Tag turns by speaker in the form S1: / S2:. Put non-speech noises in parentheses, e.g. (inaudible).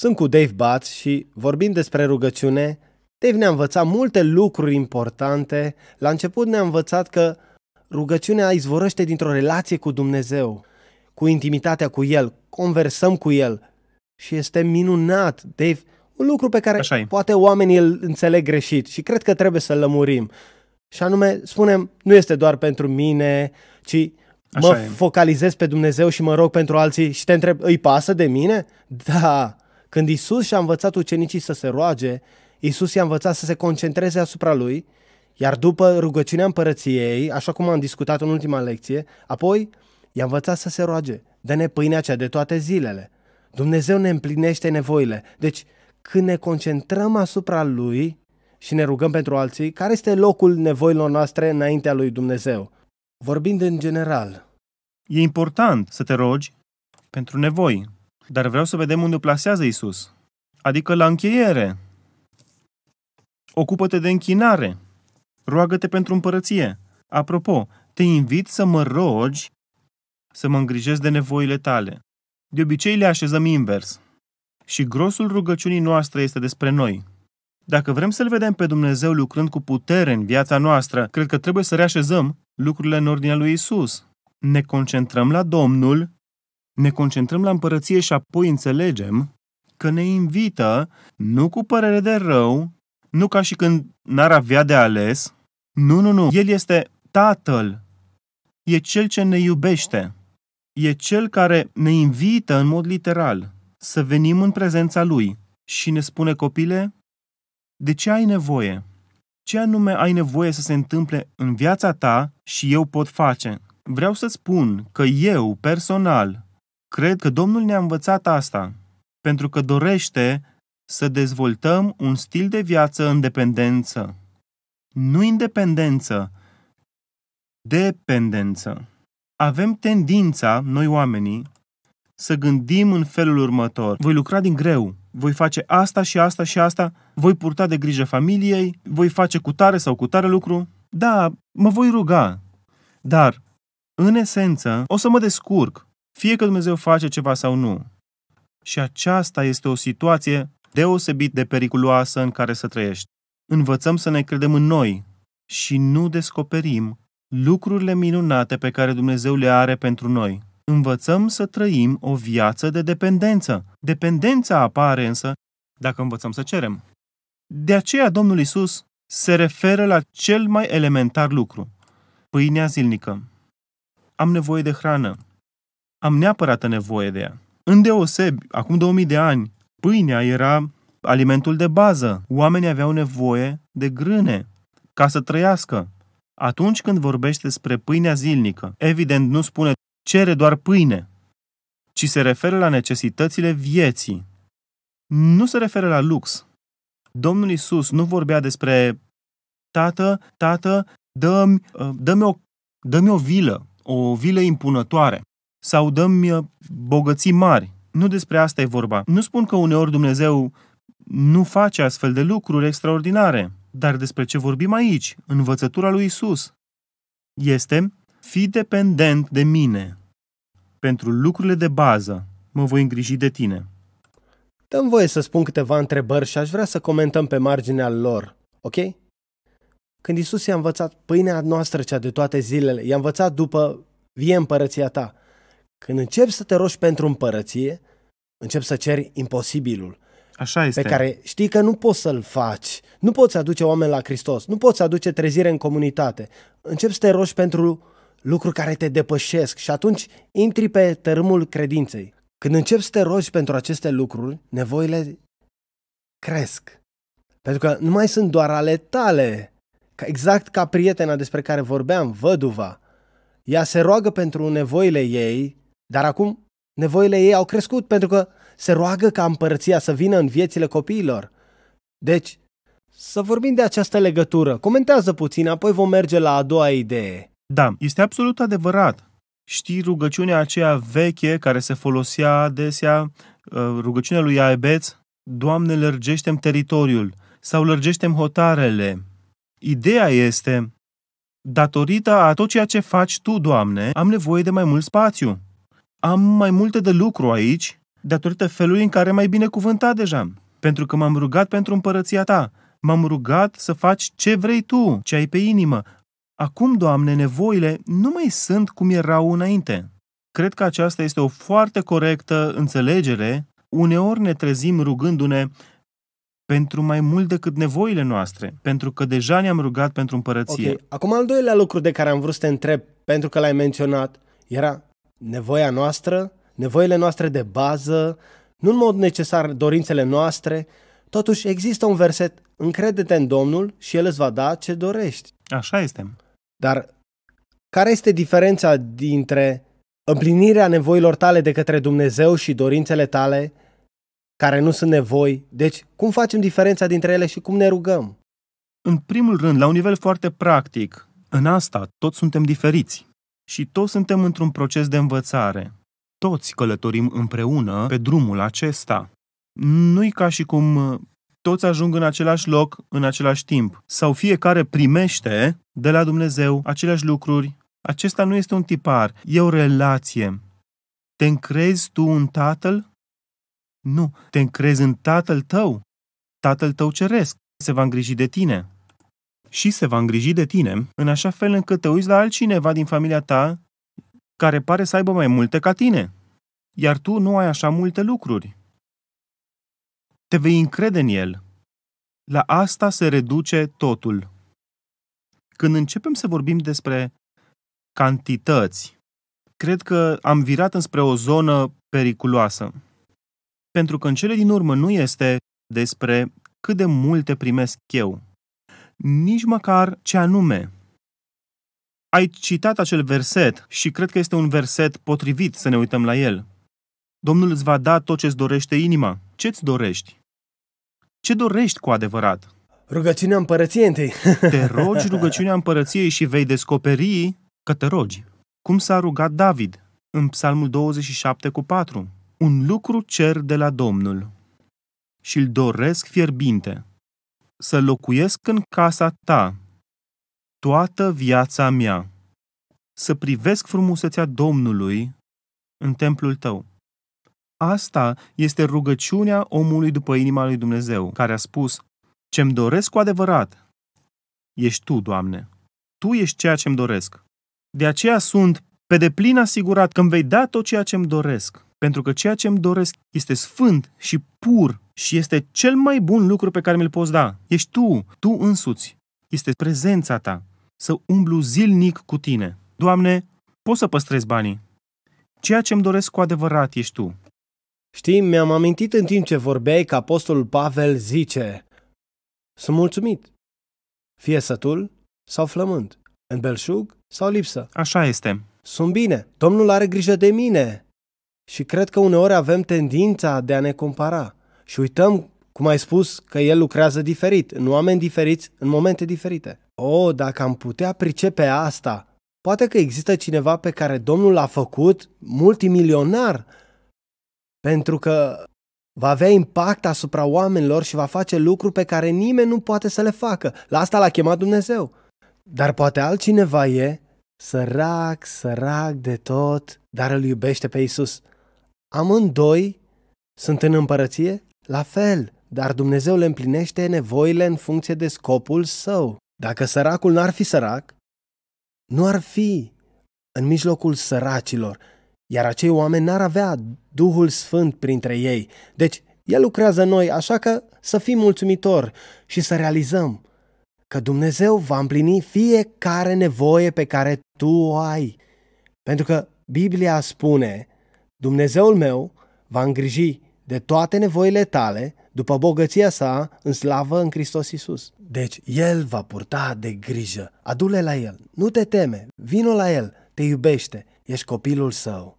S1: Sunt cu Dave Batz și vorbim despre rugăciune. Dave ne-a învățat multe lucruri importante. La început ne-a învățat că rugăciunea izvorăște dintr-o relație cu Dumnezeu, cu intimitatea cu El, conversăm cu El și este minunat, Dave, un lucru pe care poate oamenii îl înțeleg greșit și cred că trebuie să-l lămurim. Și anume, spunem, nu este doar pentru mine, ci Așa mă e. focalizez pe Dumnezeu și mă rog pentru alții și te întreb, îi pasă de mine? Da, când Isus și-a învățat ucenicii să se roage, Isus i-a învățat să se concentreze asupra lui, iar după rugăciunea împărăției, așa cum am discutat în ultima lecție, apoi i-a învățat să se roage. Dă-ne pâinea cea de toate zilele. Dumnezeu ne împlinește nevoile. Deci, când ne concentrăm asupra Lui și ne rugăm pentru alții, care este locul nevoilor noastre înaintea Lui Dumnezeu?
S2: Vorbind în general. E important să te rogi pentru nevoi, dar vreau să vedem unde plasează Isus. Adică la încheiere. Ocupă-te de închinare. Roagă-te pentru împărăție. Apropo, te invit să mă rogi să mă îngrijesc de nevoile tale. De obicei le așezăm invers. Și grosul rugăciunii noastre este despre noi. Dacă vrem să-L vedem pe Dumnezeu lucrând cu putere în viața noastră, cred că trebuie să reașezăm lucrurile în ordinea lui Isus. Ne concentrăm la Domnul ne concentrăm la împărăție și apoi înțelegem că ne invită nu cu părere de rău, nu ca și când n-ar avea de ales. Nu, nu, nu. El este Tatăl. E Cel ce ne iubește. E Cel care ne invită în mod literal să venim în prezența Lui și ne spune, copile, de ce ai nevoie? Ce anume ai nevoie să se întâmple în viața ta și eu pot face? Vreau să spun că eu, personal, Cred că Domnul ne-a învățat asta, pentru că dorește să dezvoltăm un stil de viață în dependență. Nu independență, dependență. Avem tendința, noi oamenii, să gândim în felul următor. Voi lucra din greu, voi face asta și asta și asta, voi purta de grijă familiei, voi face cu tare sau cu tare lucru. Da, mă voi ruga. Dar, în esență, o să mă descurc fie că Dumnezeu face ceva sau nu. Și aceasta este o situație deosebit de periculoasă în care să trăiești. Învățăm să ne credem în noi și nu descoperim lucrurile minunate pe care Dumnezeu le are pentru noi. Învățăm să trăim o viață de dependență. Dependența apare însă dacă învățăm să cerem. De aceea Domnul Isus se referă la cel mai elementar lucru, pâinea zilnică. Am nevoie de hrană am neapărată nevoie de ea. Îndeosebi, acum 2000 de ani, pâinea era alimentul de bază. Oamenii aveau nevoie de grâne ca să trăiască. Atunci când vorbește despre pâinea zilnică, evident nu spune cere doar pâine, ci se referă la necesitățile vieții. Nu se referă la lux. Domnul Isus nu vorbea despre tată, tată, dă-mi, dă-mi, o, dă-mi o vilă, o vilă impunătoare sau dăm uh, bogății mari. Nu despre asta e vorba. Nu spun că uneori Dumnezeu nu face astfel de lucruri extraordinare, dar despre ce vorbim aici, învățătura lui Isus, este fi dependent de mine. Pentru lucrurile de bază mă voi îngriji de tine. Dăm voie să spun câteva întrebări și aș vrea să comentăm pe marginea lor,
S1: ok? Când Isus i-a învățat pâinea noastră cea de toate zilele, i-a învățat după vie împărăția ta – când începi să te rogi pentru împărăție, începi să ceri imposibilul. Așa este. Pe care știi că nu poți să-l faci. Nu poți aduce oameni la Hristos. Nu poți aduce trezire în comunitate. Începi să te rogi pentru lucruri care te depășesc și atunci intri pe tărâmul credinței. Când începi să te rogi pentru aceste lucruri, nevoile cresc. Pentru că nu mai sunt doar ale tale. Exact ca prietena despre care vorbeam, văduva. Ea se roagă pentru nevoile ei dar acum nevoile ei au crescut pentru că se roagă ca împărăția să vină în viețile copiilor. Deci, să
S2: vorbim de această legătură.
S1: Comentează puțin, apoi
S2: vom merge la a doua
S1: idee.
S2: Da, este absolut adevărat. Știi rugăciunea aceea veche care se folosea adesea, uh, rugăciunea lui Aibeț, Doamne, lărgește teritoriul sau lărgește hotarele. Ideea este, datorită a tot ceea ce faci Tu, Doamne, am nevoie de mai mult spațiu. Am mai multe de lucru aici, datorită felului în care m-ai binecuvântat deja, pentru că m-am rugat pentru împărăția ta. M-am rugat să faci ce vrei tu, ce ai pe inimă. Acum, Doamne, nevoile nu mai sunt cum erau înainte. Cred că aceasta este o foarte corectă înțelegere. Uneori ne trezim rugându-ne pentru mai mult decât nevoile noastre, pentru că deja ne-am rugat pentru împărăție. Okay.
S1: Acum, al doilea lucru de care am vrut să te întreb, pentru că l-ai menționat, era nevoia noastră, nevoile noastre de bază, nu în mod necesar dorințele noastre, totuși există un verset, încrede-te în Domnul și El îți va da ce dorești. Așa este. Dar care este diferența dintre împlinirea nevoilor tale de către Dumnezeu și dorințele tale care nu sunt nevoi? Deci, cum facem diferența dintre ele și cum ne rugăm?
S2: În primul rând, la un nivel foarte practic, în asta toți suntem diferiți. Și toți suntem într-un proces de învățare. Toți călătorim împreună pe drumul acesta. Nu-i ca și cum uh, toți ajung în același loc în același timp, sau fiecare primește de la Dumnezeu aceleași lucruri. Acesta nu este un tipar, e o relație. Te încrezi tu în Tatăl? Nu, te încrezi în Tatăl tău. Tatăl tău ceresc se va îngriji de tine și se va îngriji de tine, în așa fel încât te uiți la altcineva din familia ta care pare să aibă mai multe ca tine, iar tu nu ai așa multe lucruri. Te vei încrede în el. La asta se reduce totul. Când începem să vorbim despre cantități, cred că am virat înspre o zonă periculoasă. Pentru că în cele din urmă nu este despre cât de multe primesc eu, nici măcar ce anume. Ai citat acel verset și cred că este un verset potrivit să ne uităm la el. Domnul îți va da tot ce-ți dorește inima. Ce-ți dorești? Ce dorești cu adevărat? Rugăciunea
S1: împărăției întâi. (laughs) te rogi
S2: rugăciunea împărăției și vei descoperi că te rogi. Cum s-a rugat David în Psalmul 27 cu 4. Un lucru cer de la Domnul și îl doresc fierbinte să locuiesc în casa ta toată viața mea, să privesc frumusețea Domnului în templul tău. Asta este rugăciunea omului după inima lui Dumnezeu, care a spus, Ce-mi doresc cu adevărat, ești Tu, Doamne. Tu ești ceea ce-mi doresc. De aceea sunt pe deplin asigurat că îmi vei da tot ceea ce-mi doresc, pentru că ceea ce-mi doresc este sfânt și pur și este cel mai bun lucru pe care mi-l poți da. Ești tu, tu însuți. Este prezența ta. Să umblu zilnic cu tine. Doamne, poți să păstrezi banii. Ceea ce îmi doresc cu adevărat ești tu. Știi,
S1: mi-am amintit în timp ce vorbeai că apostolul Pavel zice Sunt mulțumit, fie sătul sau flământ, în belșug sau lipsă. Așa este. Sunt bine, Domnul are grijă de mine. Și cred că uneori avem tendința de a ne compara și uităm, cum ai spus, că el lucrează diferit, în oameni diferiți, în momente diferite. O, oh, dacă am putea pricepe asta, poate că există cineva pe care Domnul l-a făcut multimilionar, pentru că va avea impact asupra oamenilor și va face lucruri pe care nimeni nu poate să le facă. La asta l-a chemat Dumnezeu. Dar poate altcineva e sărac, sărac de tot, dar îl iubește pe Isus. Amândoi sunt în împărăție? La fel, dar Dumnezeu le împlinește nevoile în funcție de scopul său. Dacă săracul n-ar fi sărac, nu ar fi în mijlocul săracilor, iar acei oameni n-ar avea Duhul Sfânt printre ei. Deci, El lucrează în noi, așa că să fim mulțumitori și să realizăm că Dumnezeu va împlini fiecare nevoie pe care tu o ai. Pentru că Biblia spune, Dumnezeul meu va îngriji de toate nevoile tale, după bogăția sa, în slavă în Hristos Isus. Deci, El va purta de grijă. Adule la El, nu te teme, vino la El, te iubește, ești copilul său.